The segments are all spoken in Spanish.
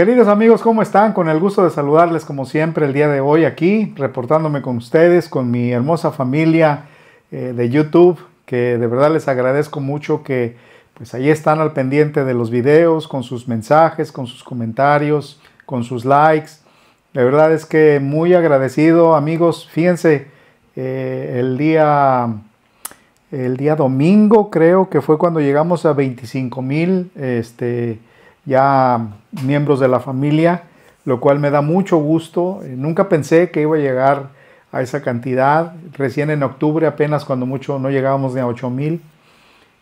Queridos amigos, ¿cómo están? Con el gusto de saludarles como siempre el día de hoy aquí, reportándome con ustedes, con mi hermosa familia eh, de YouTube, que de verdad les agradezco mucho que pues ahí están al pendiente de los videos, con sus mensajes, con sus comentarios, con sus likes. De verdad es que muy agradecido amigos, fíjense, eh, el día... El día domingo creo que fue cuando llegamos a 25 mil este, ya miembros de la familia, lo cual me da mucho gusto. Eh, nunca pensé que iba a llegar a esa cantidad. Recién en octubre, apenas cuando mucho, no llegábamos ni a 8 mil.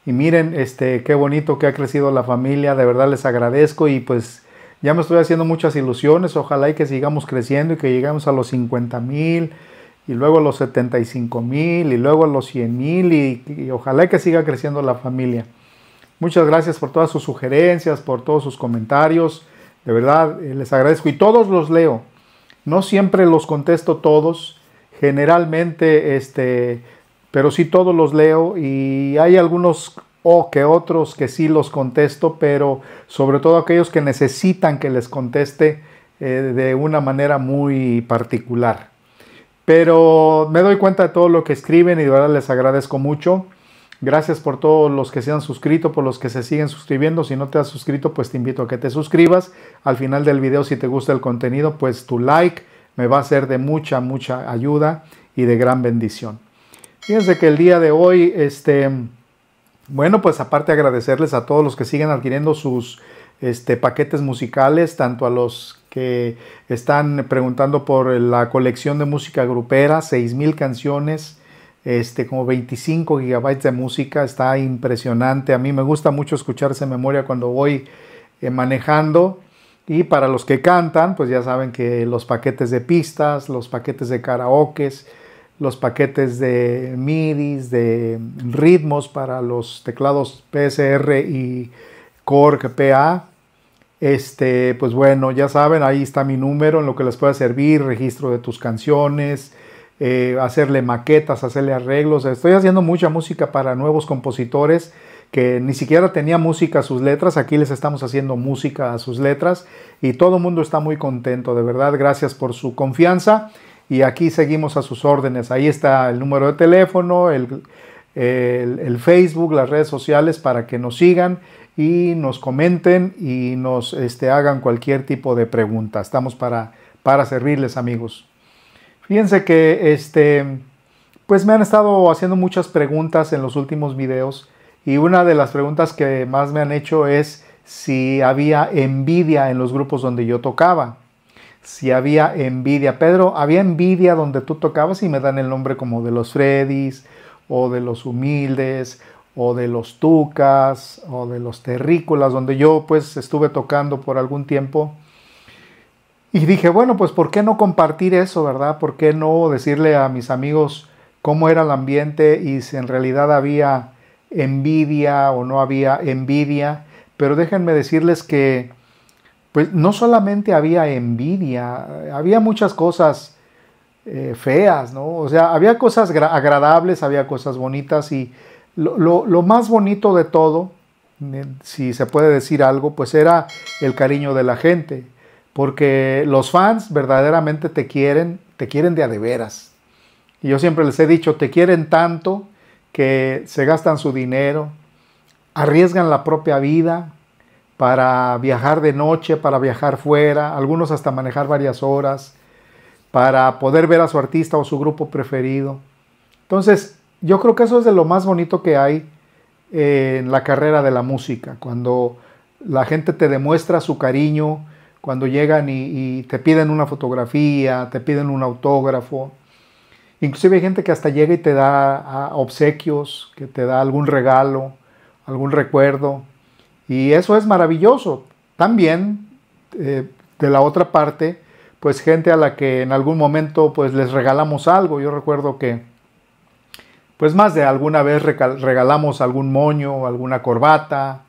Y miren, este, qué bonito que ha crecido la familia. De verdad les agradezco y pues ya me estoy haciendo muchas ilusiones. Ojalá y que sigamos creciendo y que lleguemos a los 50 mil y luego a los 75 mil y luego a los 100 mil y, y ojalá y que siga creciendo la familia. Muchas gracias por todas sus sugerencias, por todos sus comentarios. De verdad, eh, les agradezco y todos los leo. No siempre los contesto todos, generalmente, este, pero sí todos los leo y hay algunos o que otros que sí los contesto, pero sobre todo aquellos que necesitan que les conteste eh, de una manera muy particular. Pero me doy cuenta de todo lo que escriben y de verdad les agradezco mucho. Gracias por todos los que se han suscrito, por los que se siguen suscribiendo. Si no te has suscrito, pues te invito a que te suscribas. Al final del video, si te gusta el contenido, pues tu like me va a ser de mucha, mucha ayuda y de gran bendición. Fíjense que el día de hoy, este, bueno, pues aparte agradecerles a todos los que siguen adquiriendo sus este, paquetes musicales, tanto a los que están preguntando por la colección de música grupera, 6.000 canciones este, como 25 gigabytes de música, está impresionante. A mí me gusta mucho escucharse en memoria cuando voy eh, manejando. Y para los que cantan, pues ya saben que los paquetes de pistas, los paquetes de karaoke, los paquetes de midis, de ritmos para los teclados PSR y Korg PA. Este, pues bueno, ya saben, ahí está mi número en lo que les pueda servir, registro de tus canciones, eh, hacerle maquetas, hacerle arreglos. Estoy haciendo mucha música para nuevos compositores que ni siquiera tenía música a sus letras, aquí les estamos haciendo música a sus letras y todo el mundo está muy contento, de verdad, gracias por su confianza y aquí seguimos a sus órdenes, ahí está el número de teléfono, el, Facebook, las redes sociales para que nos sigan y nos comenten y nos este, hagan cualquier tipo de pregunta, estamos para, para servirles amigos. Fíjense que este, pues me han estado haciendo muchas preguntas en los últimos videos y una de las preguntas que más me han hecho es si había envidia en los grupos donde yo tocaba. Si había envidia. Pedro, ¿había envidia donde tú tocabas y me dan el nombre como de los Freddys o de los Humildes o de los Tucas o de los Terrícolas, donde yo pues estuve tocando por algún tiempo? Y dije, bueno, pues ¿por qué no compartir eso, verdad? ¿Por qué no decirle a mis amigos cómo era el ambiente y si en realidad había envidia o no había envidia? Pero déjenme decirles que pues no solamente había envidia, había muchas cosas eh, feas, ¿no? O sea, había cosas agradables, había cosas bonitas y lo más bonito de todo, eh, si se puede decir algo, pues era el cariño de la gente porque los fans verdaderamente te quieren, te quieren de a de veras. Y yo siempre les he dicho, te quieren tanto que se gastan su dinero, arriesgan la propia vida para viajar de noche, para viajar fuera, algunos hasta manejar varias horas, para poder ver a su artista o su grupo preferido. Entonces, yo creo que eso es de lo más bonito que hay eh, en la carrera de la música, cuando la gente te demuestra su cariño, cuando llegan y, te piden una fotografía, te piden un autógrafo. Inclusive hay gente que hasta llega y te da obsequios, que te da algún regalo, algún recuerdo. Y eso es maravilloso. También, eh, de la otra parte, pues gente a la que en algún momento pues les regalamos algo. Yo recuerdo que pues más de alguna vez regalamos algún moño, alguna corbata.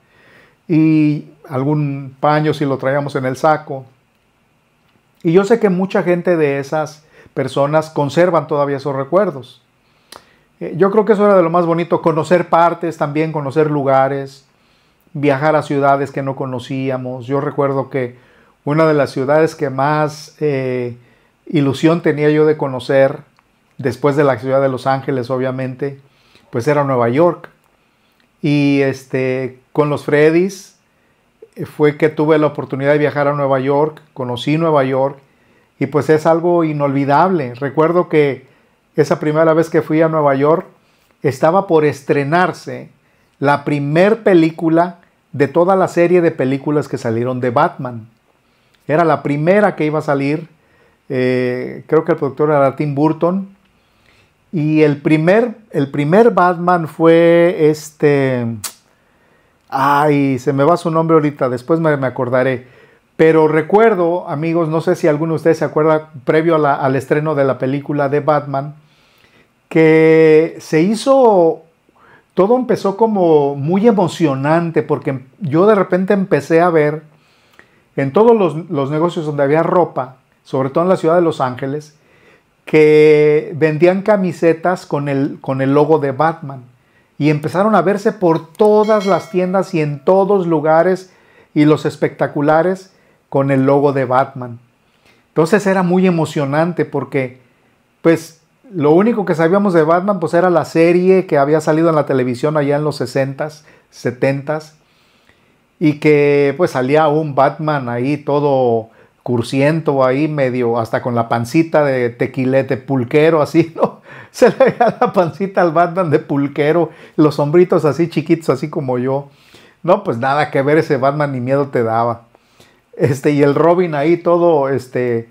Y algún paño si lo traíamos en el saco. Y yo sé que mucha gente de esas personas conservan todavía esos recuerdos. Eh, yo creo que eso era de lo más bonito, conocer partes también, conocer lugares, viajar a ciudades que no conocíamos. Yo recuerdo que una de las ciudades que más eh, ilusión tenía yo de conocer, después de la ciudad de Los Ángeles, obviamente, pues era Nueva York. Y este, con los Freddys, eh, fue que tuve la oportunidad de viajar a Nueva York, conocí Nueva York y pues es algo inolvidable. Recuerdo que esa primera vez que fui a Nueva York estaba por estrenarse la primer película de toda la serie de películas que salieron de Batman. Era la primera que iba a salir, eh, creo que el productor era Tim Burton. Y el primer, el primer Batman fue este... Ay, se me va su nombre ahorita, después me, me acordaré. Pero recuerdo, amigos, no sé si alguno de ustedes se acuerda, previo al estreno de la película de Batman, que se hizo, todo empezó como muy emocionante, porque yo de repente empecé a ver en todos los, negocios donde había ropa, sobre todo en la ciudad de Los Ángeles, que vendían camisetas con el, con el logo de Batman y empezaron a verse por todas las tiendas y en todos lugares y los espectaculares con el logo de Batman. Entonces era muy emocionante porque pues lo único que sabíamos de Batman pues era la serie que había salido en la televisión allá en los 60s, 70s y que pues salía un Batman ahí todo cursiento ahí, medio hasta con la pancita de tequilete pulquero, así, ¿no? Se le veía la pancita al Batman de pulquero, los hombritos así chiquitos, así como yo. No, pues nada que ver ese Batman, ni miedo te daba. Este, y el Robin ahí todo, este,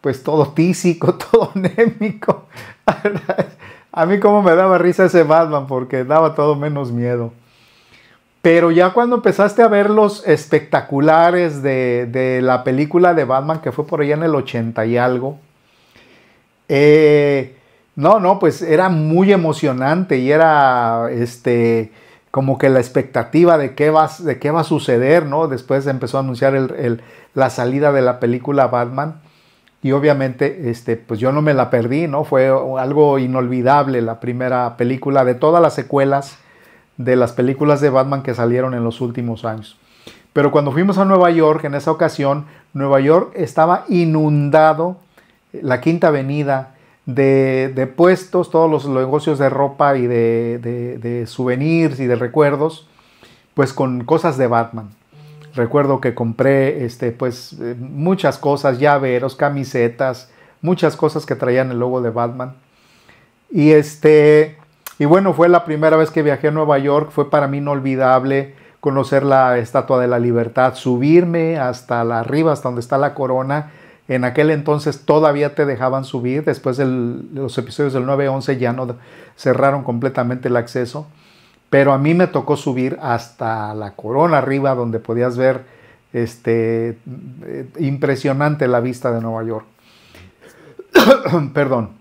pues todo tísico, todo anémico. A mí como me daba risa ese Batman, porque daba todo menos miedo. Pero ya cuando empezaste a ver los espectaculares de, la película de Batman, que fue por allá en el 80 y algo, eh, no, no, pues era muy emocionante y era este, como que la expectativa de qué, va, de qué va a suceder, ¿no? Después empezó a anunciar la salida de la película Batman y obviamente este, pues yo no me la perdí, ¿no? Fue algo inolvidable la primera película de todas las secuelas de las películas de Batman que salieron en los últimos años. Pero cuando fuimos a Nueva York, en esa ocasión, Nueva York estaba inundado, la Quinta Avenida, de, de puestos, todos los negocios de ropa y de, de, souvenirs y de recuerdos, pues con cosas de Batman. Recuerdo que compré este, pues, eh, muchas cosas, llaveros, camisetas, muchas cosas que traían el logo de Batman. Y este, y bueno, fue la primera vez que viajé a Nueva York, fue para mí inolvidable conocer la Estatua de la Libertad, subirme hasta la arriba, hasta donde está la corona. En aquel entonces todavía te dejaban subir, después de los episodios del 9-11 ya no cerraron completamente el acceso, pero a mí me tocó subir hasta la corona arriba donde podías ver este eh, impresionante la vista de Nueva York. Perdón.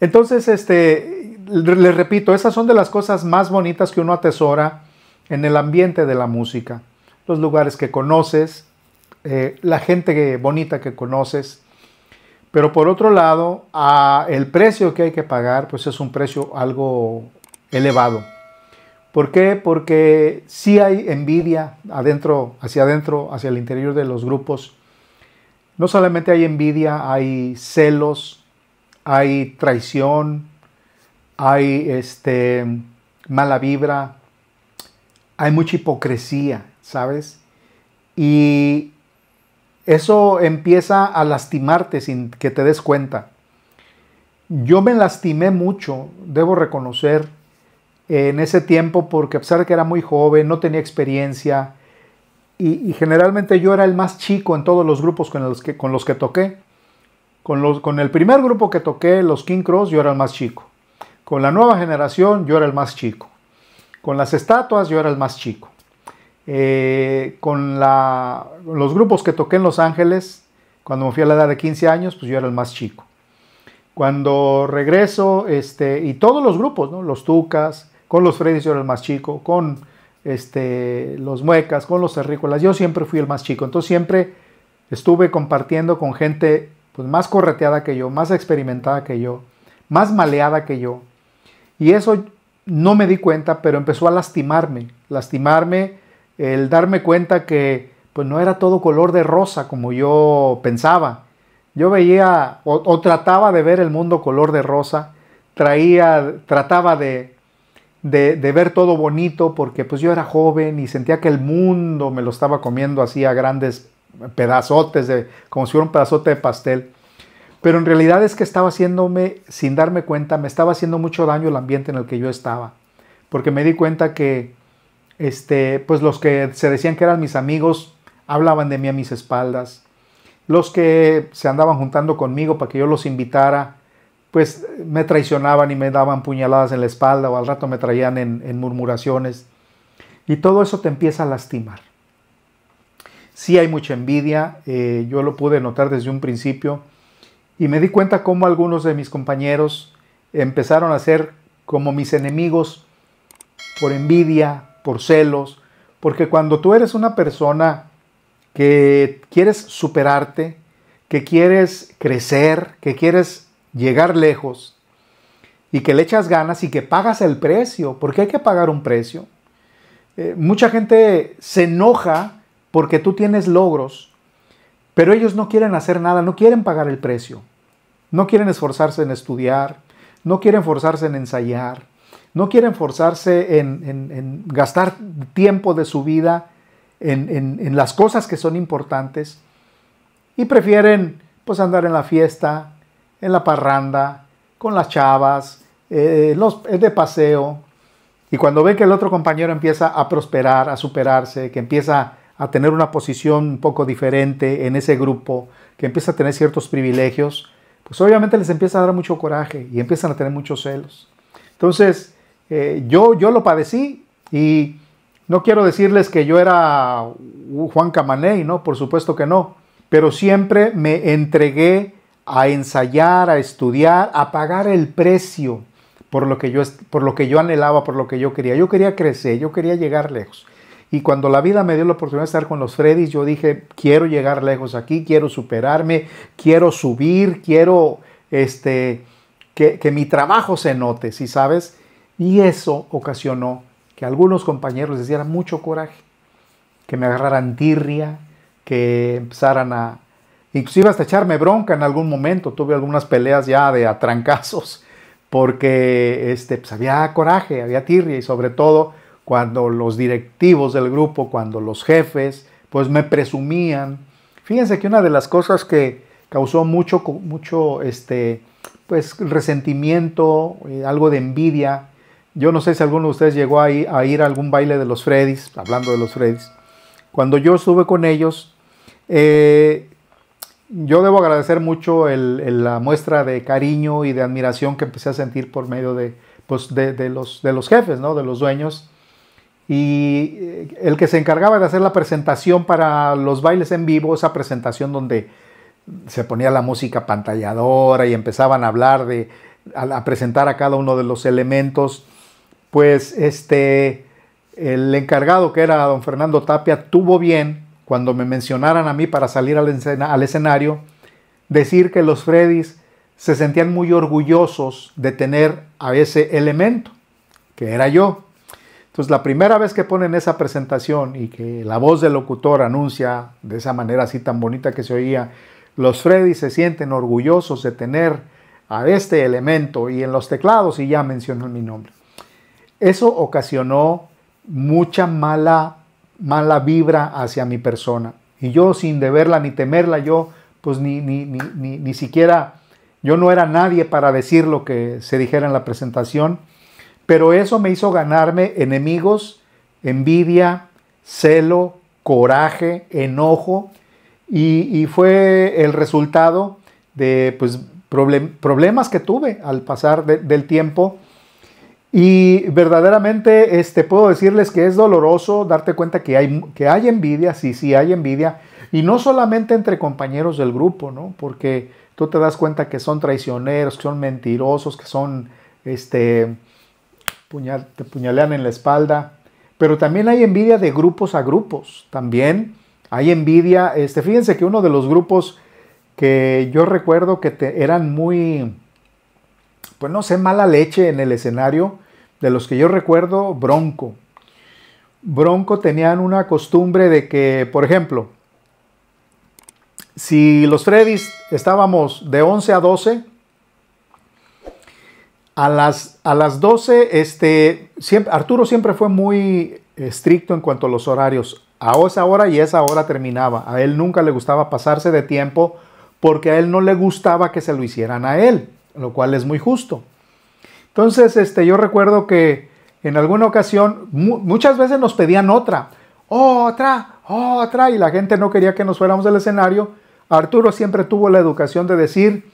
Entonces, este les repito, esas son de las cosas más bonitas que uno atesora en el ambiente de la música. Los lugares que conoces, eh, la gente bonita que conoces. Pero por otro lado, el precio que hay que pagar, pues es un precio algo elevado. ¿Por qué? Porque sí hay envidia adentro, hacia adentro, hacia el interior de los grupos. No solamente hay envidia, hay celos, hay traición, hay este, mala vibra, hay mucha hipocresía, ¿sabes? Y eso empieza a lastimarte sin que te des cuenta. Yo me lastimé mucho, debo reconocer, en ese tiempo porque a pesar de que era muy joven, no tenía experiencia y, generalmente yo era el más chico en todos los grupos con los que, con los que toqué. Con, los, con el primer grupo que toqué, los King Cross, yo era el más chico. Con la nueva generación yo era el más chico. Con las estatuas yo era el más chico. Eh, con los grupos que toqué en Los Ángeles, cuando me fui a la edad de 15 años, pues yo era el más chico. Cuando regreso, este, y todos los grupos, los Tucas, con los Freddy's yo era el más chico, con este, los Muecas, con los Terrícolas, yo siempre fui el más chico. Entonces siempre estuve compartiendo con gente pues, más correteada que yo, más experimentada que yo, más maleada que yo. Y eso no me di cuenta, pero empezó a lastimarme, lastimarme el darme cuenta que pues no era todo color de rosa como yo pensaba. Yo veía o, trataba de ver el mundo color de rosa, traía, trataba de, de, ver todo bonito porque pues yo era joven y sentía que el mundo me lo estaba comiendo así a grandes pedazotes, de, como si fuera un pedazote de pastel. Pero en realidad es que estaba haciéndome, sin darme cuenta, me estaba haciendo mucho daño el ambiente en el que yo estaba. Porque me di cuenta que, este, pues los que se decían que eran mis amigos, hablaban de mí a mis espaldas. Los que se andaban juntando conmigo para que yo los invitara, pues me traicionaban y me daban puñaladas en la espalda o al rato me traían en, murmuraciones. Y todo eso te empieza a lastimar. Sí hay mucha envidia, eh, yo lo pude notar desde un principio y me di cuenta cómo algunos de mis compañeros empezaron a ser como mis enemigos por envidia, por celos, porque cuando tú eres una persona que quieres superarte, que quieres crecer, que quieres llegar lejos y que le echas ganas y que pagas el precio, porque hay que pagar un precio. Eh, mucha gente se enoja porque tú tienes logros, pero ellos no quieren hacer nada, no quieren pagar el precio. No quieren esforzarse en estudiar, no quieren forzarse en ensayar, no quieren forzarse en, gastar tiempo de su vida en, las cosas que son importantes y prefieren pues andar en la fiesta, en la parranda, con las chavas, eh, los, eh, de paseo. Y cuando ven que el otro compañero empieza a prosperar, a superarse, que empieza a tener una posición un poco diferente en ese grupo, que empieza a tener ciertos privilegios, pues obviamente les empieza a dar mucho coraje y empiezan a tener muchos celos. Entonces, eh, yo, yo lo padecí y no quiero decirles que yo era Juan Camaney, ¿no? Por supuesto que no, pero siempre me entregué a ensayar, a estudiar, a pagar el precio por lo que yo, por lo que yo anhelaba, por lo que yo quería. Yo quería crecer, yo quería llegar lejos. Y cuando la vida me dio la oportunidad de estar con los Freddys, yo dije, quiero llegar lejos aquí, quiero superarme, quiero subir, quiero este, que, mi trabajo se note, ¿sí sabes? Y eso ocasionó que algunos compañeros les dieran mucho coraje, que me agarraran tirria, que empezaran a, inclusive hasta echarme bronca en algún momento. Tuve algunas peleas ya de atrancazos, porque este, pues, había coraje, había tirria y sobre todo cuando los directivos del grupo, cuando los jefes, pues me presumían. Fíjense que una de las cosas que causó mucho, mucho este, pues, resentimiento, eh, algo de envidia, yo no sé si alguno de ustedes llegó a ir, a ir a algún baile de los Freddys, hablando de los Freddys. Cuando yo estuve con ellos, eh, yo debo agradecer mucho la muestra de cariño y de admiración que empecé a sentir por medio de, pues los, de los jefes, ¿no? de los dueños y eh, el que se encargaba de hacer la presentación para los bailes en vivo, esa presentación donde se ponía la música pantalladora y empezaban a hablar de, a, presentar a cada uno de los elementos, pues este, el encargado que era don Fernando Tapia tuvo bien, cuando me mencionaran a mí para salir al, escena, al escenario, decir que los Freddys se sentían muy orgullosos de tener a ese elemento, que era yo. Pues la primera vez que ponen esa presentación y que la voz del locutor anuncia de esa manera así tan bonita que se oía, los Freddy se sienten orgullosos de tener a este elemento y en los teclados y ya mencionan mi nombre. Eso ocasionó mucha mala, mala vibra hacia mi persona. Y yo sin deberla ni temerla, yo pues ni siquiera, yo no era nadie para decir lo que se dijera en la presentación pero eso me hizo ganarme enemigos, envidia, celo, coraje, enojo, y, fue el resultado de pues, problemas que tuve al pasar del tiempo. Y verdaderamente este, puedo decirles que es doloroso darte cuenta que hay, que hay envidia, sí, sí hay envidia, y no solamente entre compañeros del grupo, ¿no? Porque tú te das cuenta que son traicioneros, que son mentirosos, que son este, te puñalean en la espalda. Pero también hay envidia de grupos a grupos. También hay envidia. Este, fíjense que uno de los grupos que yo recuerdo que eran muy, pues no sé, mala leche en el escenario, de los que yo recuerdo, Bronco. Bronco tenían una costumbre de que, por ejemplo, si los Freddys estábamos de 11 a 12, a las, a las 12, este, Arturo siempre fue muy estricto en cuanto a los horarios. A esa hora y esa hora terminaba. A él nunca le gustaba pasarse de tiempo porque a él no le gustaba que se lo hicieran a él, lo cual es muy justo. Entonces, este, yo recuerdo que en alguna ocasión, muchas veces nos pedían otra, otra, otra, y la gente no quería que nos fuéramos del escenario. Arturo siempre tuvo la educación de decir,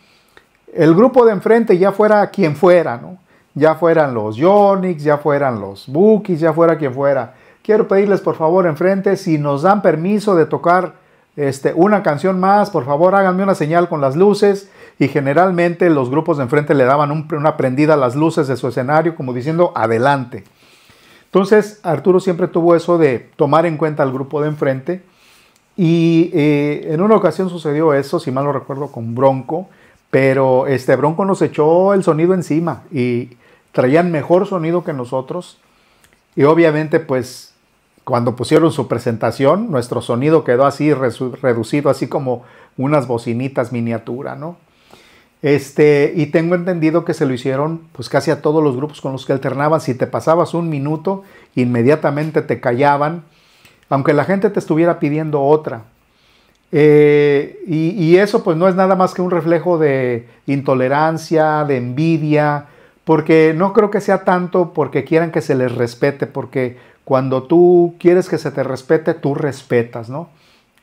el grupo de enfrente ya fuera quien fuera, ¿no? Ya fueran los Yonix, ya fueran los Bookies, ya fuera quien fuera. Quiero pedirles por favor enfrente, si nos dan permiso de tocar este, una canción más, por favor háganme una señal con las luces. Y generalmente los grupos de enfrente le daban un, una prendida a las luces de su escenario, como diciendo adelante. Entonces Arturo siempre tuvo eso de tomar en cuenta al grupo de enfrente. Y eh, en una ocasión sucedió eso, si mal no recuerdo, con Bronco. Pero este Bronco nos echó el sonido encima y traían mejor sonido que nosotros. Y obviamente, pues cuando pusieron su presentación, nuestro sonido quedó así reducido, así como unas bocinitas miniatura, ¿no? Este, y tengo entendido que se lo hicieron pues casi a todos los grupos con los que alternaban. Si te pasabas un minuto, inmediatamente te callaban, aunque la gente te estuviera pidiendo otra. Eh, y, eso pues no es nada más que un reflejo de intolerancia, de envidia, porque no creo que sea tanto porque quieran que se les respete, porque cuando tú quieres que se te respete, tú respetas, ¿no?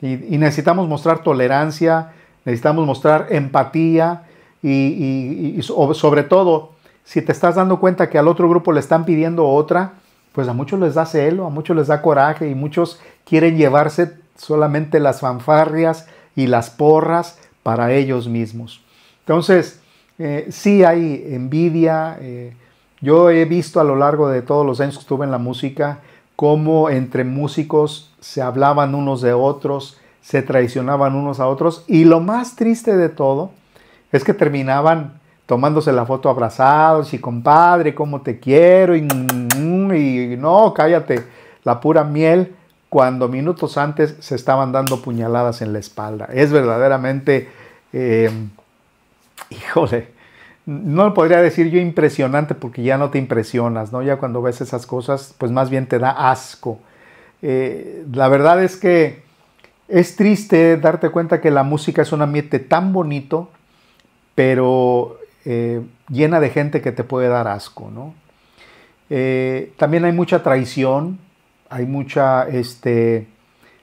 Y, necesitamos mostrar tolerancia, necesitamos mostrar empatía y, y sobre todo, si te estás dando cuenta que al otro grupo le están pidiendo otra, pues a muchos les da celo, a muchos les da coraje y muchos quieren llevarse solamente las fanfarrias y las porras para ellos mismos. Entonces, eh, sí hay envidia. Eh, yo he visto a lo largo de todos los años que estuve en la música cómo entre músicos se hablaban unos de otros, se traicionaban unos a otros y lo más triste de todo es que terminaban tomándose la foto abrazados y compadre, cómo te quiero y mm, mm, mm", no, cállate, la pura miel cuando minutos antes se estaban dando puñaladas en la espalda. Es verdaderamente, eh, híjole, no lo podría decir yo impresionante porque ya no te impresionas, ¿no? Ya cuando ves esas cosas, pues más bien te da asco. Eh, la verdad es que es triste darte cuenta que la música es un ambiente tan bonito, pero eh, llena de gente que te puede dar asco, ¿no? también hay mucha traición, hay mucha este,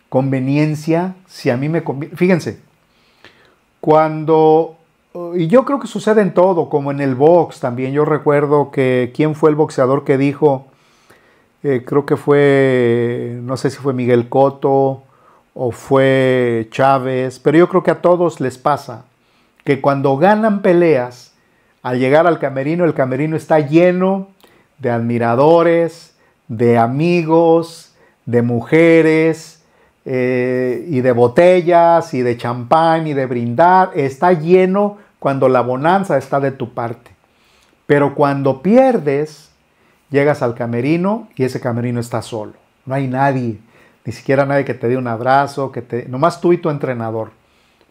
conveniencia. Si a mí me conviene, fíjense, cuando, y yo creo que sucede en todo, como en el box también, yo recuerdo que quién fue el boxeador que dijo, eh, creo que fue, no sé si fue Miguel Cotto o fue Chávez, pero yo creo que a todos les pasa que cuando ganan peleas, al llegar al camerino, el camerino está lleno de admiradores, de amigos, de mujeres, eh, y de botellas, y de champán, y de brindar. Está lleno cuando la bonanza está de tu parte. Pero cuando pierdes, llegas al camerino y ese camerino está solo. No hay nadie, ni siquiera nadie que te dé un abrazo, que te... nomás tú y tu entrenador.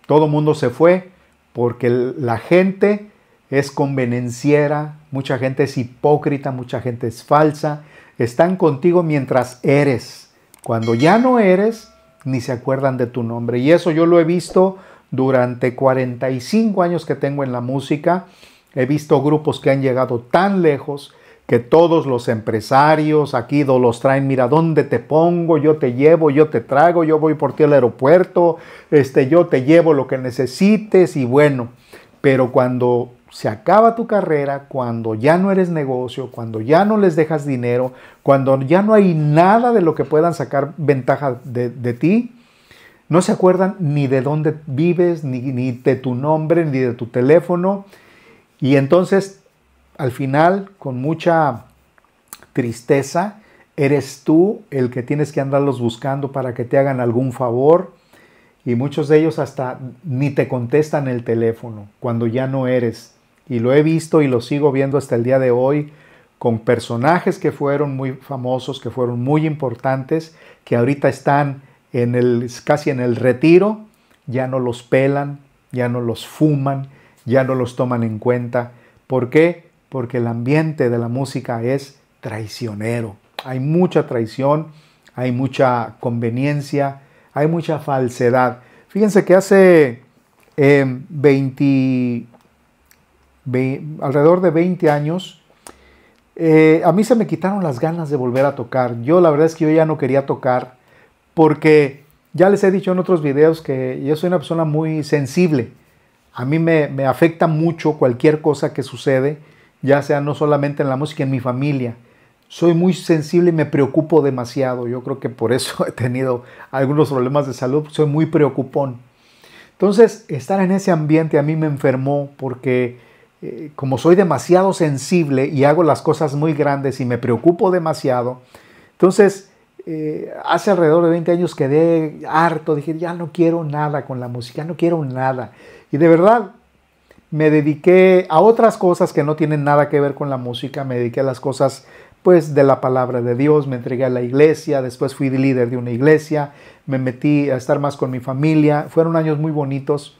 Todo mundo se fue porque la gente es convenenciera, mucha gente es hipócrita, mucha gente es falsa, están contigo mientras eres. Cuando ya no eres, ni se acuerdan de tu nombre. Y eso yo lo he visto durante 45 años que tengo en la música. He visto grupos que han llegado tan lejos que todos los empresarios aquí los traen, mira, ¿dónde te pongo? Yo te llevo, yo te trago, yo voy por ti al aeropuerto, este, yo te llevo lo que necesites y bueno, pero cuando se acaba tu carrera cuando ya no eres negocio, cuando ya no les dejas dinero, cuando ya no hay nada de lo que puedan sacar ventaja de, ti. No se acuerdan ni de dónde vives, ni, ni de tu nombre, ni de tu teléfono. Y entonces, al final, con mucha tristeza, eres tú el que tienes que andarlos buscando para que te hagan algún favor y muchos de ellos hasta ni te contestan el teléfono cuando ya no eres y lo he visto y lo sigo viendo hasta el día de hoy con personajes que fueron muy famosos, que fueron muy importantes, que ahorita están en el, casi en el retiro, ya no los pelan, ya no los fuman, ya no los toman en cuenta. ¿Por qué? Porque el ambiente de la música es traicionero. Hay mucha traición, hay mucha conveniencia, hay mucha falsedad. Fíjense que hace eh, 20 alrededor de 20 años, eh, a mí se me quitaron las ganas de volver a tocar. Yo la verdad es que yo ya no quería tocar porque ya les he dicho en otros videos que yo soy una persona muy sensible. A mí me, me afecta mucho cualquier cosa que sucede, ya sea no solamente en la música, en mi familia. Soy muy sensible y me preocupo demasiado. Yo creo que por eso he tenido algunos problemas de salud. Soy muy preocupón. Entonces, estar en ese ambiente a mí me enfermó porque eh, como soy demasiado sensible y hago las cosas muy grandes y me preocupo demasiado, entonces eh, hace alrededor de 20 años quedé harto, dije, ya no quiero nada con la música, no quiero nada. Y de verdad, me dediqué a otras cosas que no tienen nada que ver con la música, me dediqué a las cosas pues de la palabra de Dios, me entregué a la iglesia, después fui líder de una iglesia, me metí a estar más con mi familia, fueron años muy bonitos.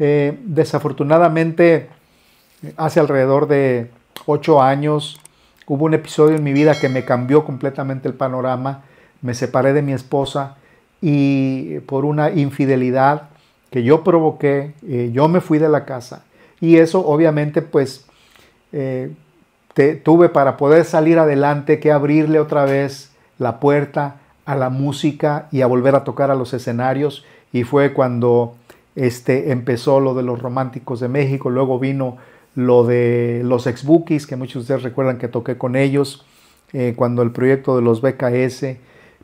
Eh, desafortunadamente Hace alrededor de ocho años hubo un episodio en mi vida que me cambió completamente el panorama. Me separé de mi esposa y por una infidelidad que yo provoqué, eh, yo me fui de la casa. Y eso obviamente pues eh, tuve para poder salir adelante que abrirle otra vez la puerta a la música y a volver a tocar a los escenarios. Y fue cuando este, empezó lo de los románticos de México, luego vino lo de los ex bookies, que muchos de ustedes recuerdan que toqué con ellos eh, cuando el proyecto de los BKS,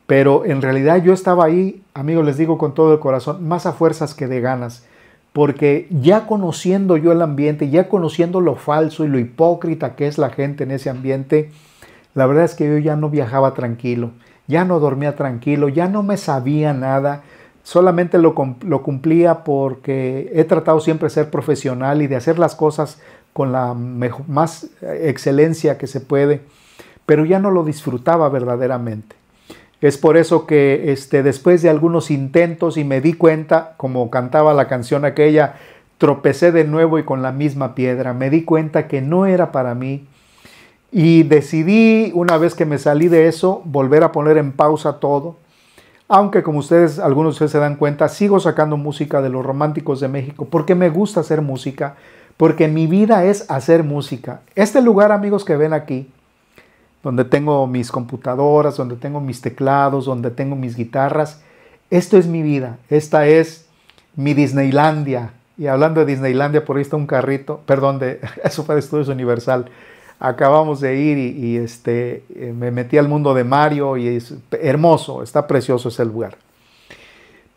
pero en realidad yo estaba ahí, amigos, les digo con todo el corazón, más a fuerzas que de ganas, porque ya conociendo yo el ambiente, ya conociendo lo falso y lo hipócrita que es la gente en ese ambiente, la verdad es que yo ya no viajaba tranquilo, ya no dormía tranquilo, ya no me sabía nada, solamente lo, lo cumplía porque he tratado siempre de ser profesional y de hacer las cosas con la más eh, excelencia que se puede, pero ya no lo disfrutaba verdaderamente. Es por eso que este, después de algunos intentos y me di cuenta, como cantaba la canción aquella, tropecé de nuevo y con la misma piedra, me di cuenta que no era para mí y decidí, una vez que me salí de eso, volver a poner en pausa todo. Aunque como ustedes, algunos ustedes se dan cuenta, sigo sacando música de los románticos de México porque me gusta hacer música, porque mi vida es hacer música. Este lugar, amigos que ven aquí, donde tengo mis computadoras, donde tengo mis teclados, donde tengo mis guitarras, esto es mi vida, esta es mi Disneylandia. Y hablando de Disneylandia, por ahí está un carrito, perdón, de, eso fue de Estudios Universal. Acabamos de ir y, este, eh, me metí al mundo de Mario y es hermoso, está precioso ese lugar.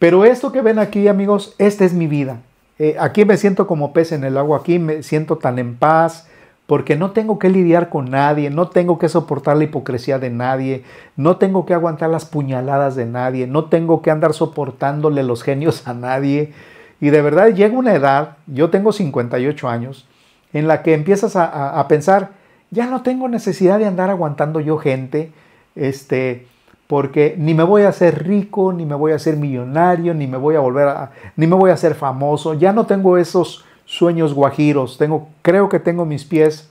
Pero esto que ven aquí, amigos, esta es mi vida. Eh, aquí me siento como pez en el agua, aquí me siento tan en paz, porque no tengo que lidiar con nadie, no tengo que soportar la hipocresía de nadie, no tengo que aguantar las puñaladas de nadie, no tengo que andar soportándole los genios a nadie. Y de verdad llega una edad, yo tengo 58 años, en la que empiezas a, a pensar, ya no tengo necesidad de andar aguantando yo gente, este, porque ni me voy a hacer rico, ni me voy a hacer millonario, ni me voy a volver a, ni me voy a hacer famoso. Ya no tengo esos sueños guajiros. Tengo, creo que tengo mis pies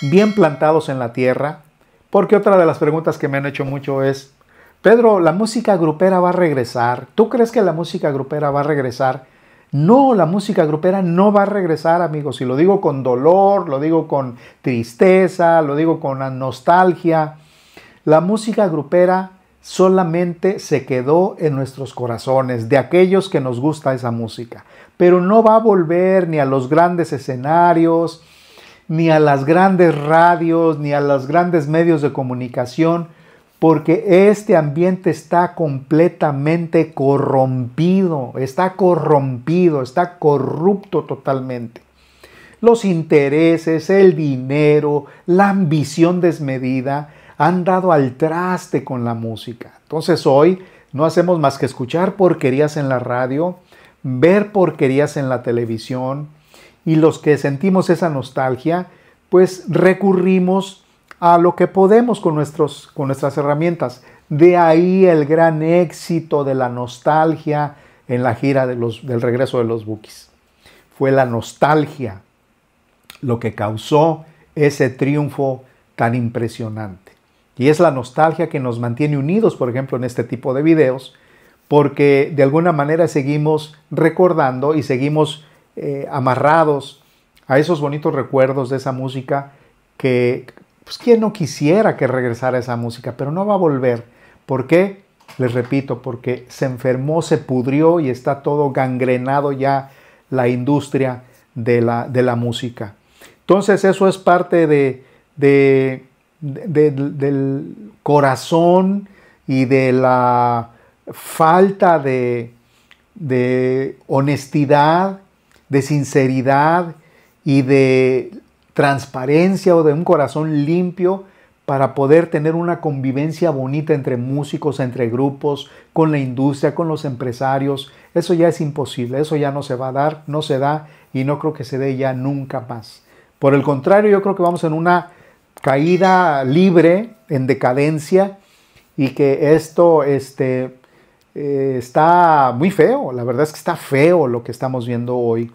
bien plantados en la tierra. Porque otra de las preguntas que me han hecho mucho es, Pedro, la música grupera va a regresar. ¿Tú crees que la música grupera va a regresar? No, la música grupera no va a regresar, amigos. Y lo digo con dolor, lo digo con tristeza, lo digo con nostalgia. La música grupera solamente se quedó en nuestros corazones, de aquellos que nos gusta esa música, pero no va a volver ni a los grandes escenarios, ni a las grandes radios, ni a los grandes medios de comunicación, porque este ambiente está completamente corrompido, está corrompido, está corrupto totalmente. Los intereses, el dinero, la ambición desmedida, han dado al traste con la música. Entonces hoy no hacemos más que escuchar porquerías en la radio, ver porquerías en la televisión y los que sentimos esa nostalgia, pues recurrimos a lo que podemos con, nuestros, con nuestras herramientas. De ahí el gran éxito de la nostalgia en la gira del regreso de los Bookies. Fue la nostalgia lo que causó ese triunfo tan impresionante. Y es la nostalgia que nos mantiene unidos, por ejemplo, en este tipo de videos, porque de alguna manera seguimos recordando y seguimos eh, amarrados a esos bonitos recuerdos de esa música que, pues, ¿quién no quisiera que regresara esa música? Pero no va a volver. ¿Por qué? Les repito, porque se enfermó, se pudrió y está todo gangrenado ya la industria de la, de la música. Entonces eso es parte de, de del corazón y de la falta de, de honestidad, de sinceridad y de transparencia o de un corazón limpio para poder tener una convivencia bonita entre músicos, entre grupos, con la industria, con los empresarios. Eso ya es imposible, eso ya no se va a dar, no se da y no creo que se dé ya nunca más. Por el contrario, yo creo que vamos en una caída libre, en decadencia, y que esto este, eh, está muy feo, la verdad es que está feo lo que estamos viendo hoy.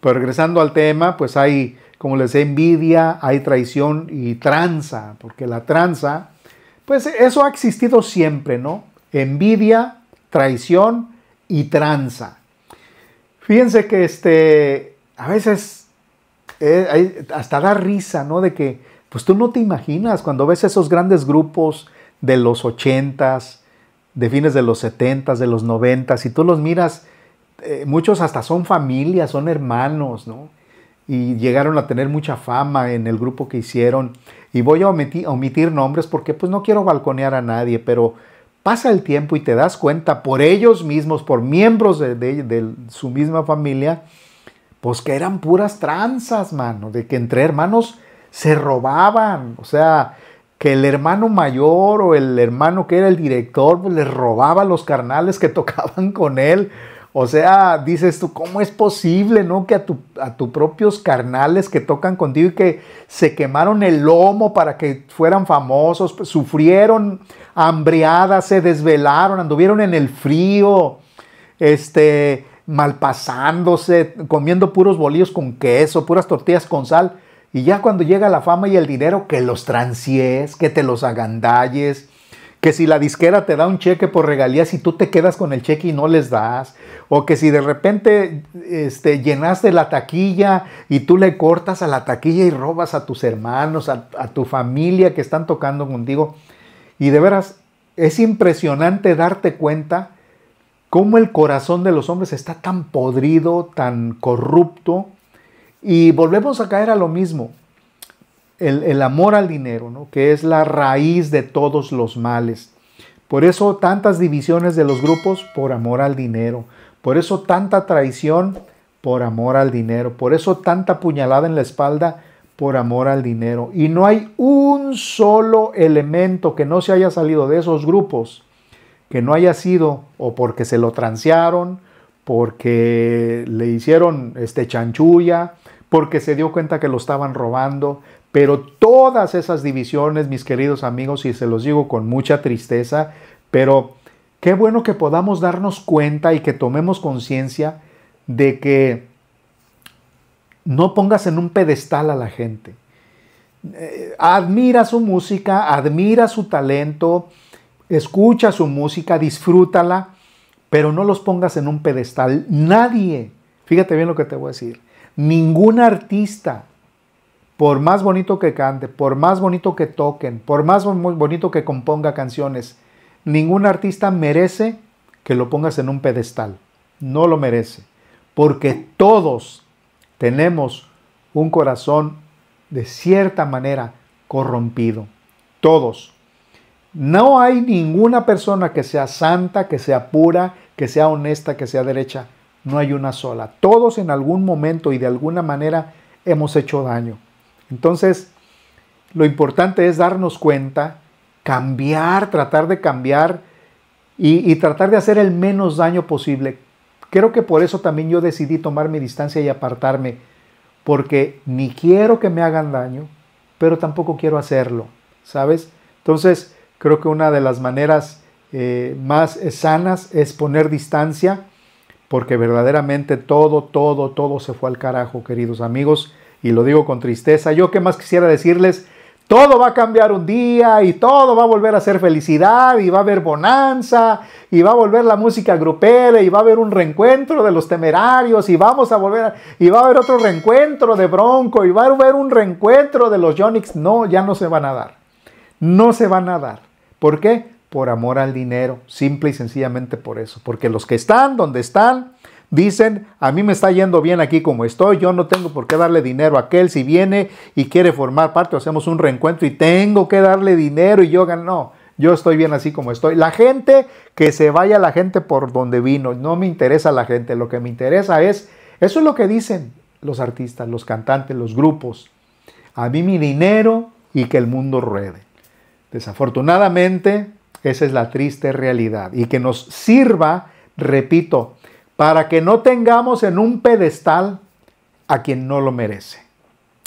Pero regresando al tema, pues hay, como les decía, envidia, hay traición y tranza, porque la tranza, pues eso ha existido siempre, ¿no? Envidia, traición y tranza. Fíjense que este, a veces eh, hasta da risa, ¿no? De que pues tú no te imaginas cuando ves esos grandes grupos de los 80s, de fines de los 70s, de los 90s, y tú los miras, eh, muchos hasta son familias, son hermanos, ¿no? Y llegaron a tener mucha fama en el grupo que hicieron. Y voy a omitir, nombres porque pues no quiero balconear a nadie, pero pasa el tiempo y te das cuenta por ellos mismos, por miembros de, de su misma familia, pues que eran puras tranzas, mano, de que entre hermanos se robaban, o sea, que el hermano mayor o el hermano que era el director, pues, les robaba los carnales que tocaban con él. O sea, dices tú, ¿cómo es posible, no? Que a tus propios carnales que tocan contigo y que se quemaron el lomo para que fueran famosos, pues, sufrieron hambriadas, se desvelaron, anduvieron en el frío, este, malpasándose, comiendo puros bolillos con queso, puras tortillas con sal y ya cuando llega la fama y el dinero, que los transies, que te los agandalles, que si la disquera te da un cheque por regalías y tú te quedas con el cheque y no les das, o que si de repente este, llenaste la taquilla y tú le cortas a la taquilla y robas a tus hermanos, a tu familia que están tocando contigo. Y de veras, es impresionante darte cuenta cómo el corazón de los hombres está tan podrido, tan corrupto, y volvemos a caer a lo mismo. El, amor al dinero, ¿no? que es la raíz de todos los males. Por eso tantas divisiones de los grupos por amor al dinero. Por eso tanta traición por amor al dinero. Por eso tanta puñalada en la espalda por amor al dinero. Y no hay un solo elemento que no se haya salido de esos grupos, que no haya sido o porque se lo transearon, porque le hicieron este chanchulla, porque se dio cuenta que lo estaban robando. Pero todas esas divisiones, mis queridos amigos, y se los digo con mucha tristeza, pero qué bueno que podamos darnos cuenta y que tomemos conciencia de que no pongas en un pedestal a la gente. Eh, admira su música, admira su talento, escucha su música, disfrútala, pero no los pongas en un pedestal. Nadie, fíjate bien lo que te voy a decir, Ningún artista, por más bonito que cante, por más bonito que toquen, por más bonito que componga canciones, ningún artista merece que lo pongas en un pedestal. No lo merece. Porque todos tenemos un corazón de cierta manera corrompido. Todos. No hay ninguna persona que sea santa, que sea pura, que sea honesta, que sea derecha no hay una sola. Todos en algún momento y de alguna manera hemos hecho daño. Entonces, lo importante es darnos cuenta, cambiar, tratar de cambiar y, tratar de hacer el menos daño posible. Creo que por eso también yo decidí tomar mi distancia y apartarme, porque ni quiero que me hagan daño, pero tampoco quiero hacerlo, ¿sabes? Entonces, creo que una de las maneras eh, más sanas es poner distancia porque verdaderamente todo, todo, todo se fue al carajo, queridos amigos, y lo digo con tristeza. Yo qué más quisiera decirles, todo va a cambiar un día y todo va a volver a ser felicidad y va a haber bonanza y va a volver la música grupera y va a haber un reencuentro de los temerarios y vamos a volver y va a haber otro reencuentro de Bronco y va a haber un reencuentro de los Yonix. No, ya no se van a dar. No se van a dar. ¿Por qué? por amor al dinero, simple y sencillamente por eso, porque los que están donde están, dicen, a mí me está yendo bien aquí como estoy, yo no tengo por qué darle dinero a aquel si viene y quiere formar parte, hacemos un reencuentro y tengo que darle dinero y yo gano, no, yo estoy bien así como estoy. La gente, que se vaya la gente por donde vino, no me interesa la gente, lo que me interesa es, eso es lo que dicen los artistas, los cantantes, los grupos, a mí mi dinero y que el mundo ruede. Desafortunadamente, esa es la triste realidad. Y que nos sirva, repito, para que no tengamos en un pedestal a quien no lo merece.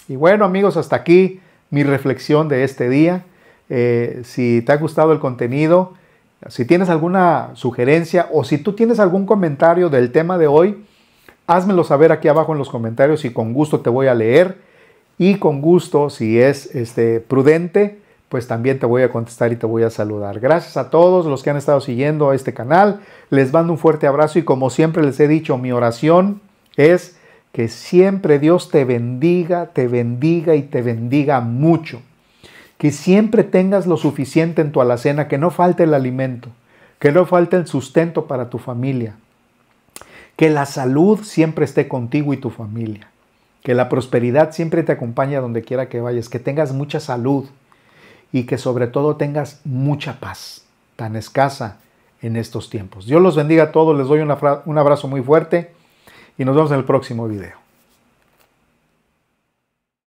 Y bueno amigos, hasta aquí mi reflexión de este día. Eh, si te ha gustado el contenido, si tienes alguna sugerencia o si tú tienes algún comentario del tema de hoy, házmelo saber aquí abajo en los comentarios y con gusto te voy a leer. Y con gusto, si es este, prudente, pues también te voy a contestar y te voy a saludar. Gracias a todos los que han estado siguiendo este canal. Les mando un fuerte abrazo y como siempre les he dicho, mi oración es que siempre Dios te bendiga, te bendiga y te bendiga mucho. Que siempre tengas lo suficiente en tu alacena, que no falte el alimento, que no falte el sustento para tu familia. Que la salud siempre esté contigo y tu familia. Que la prosperidad siempre te acompañe a donde quiera que vayas. Que tengas mucha salud y que sobre todo tengas mucha paz, tan escasa en estos tiempos. Dios los bendiga a todos, les doy un abrazo muy fuerte y nos vemos en el próximo video.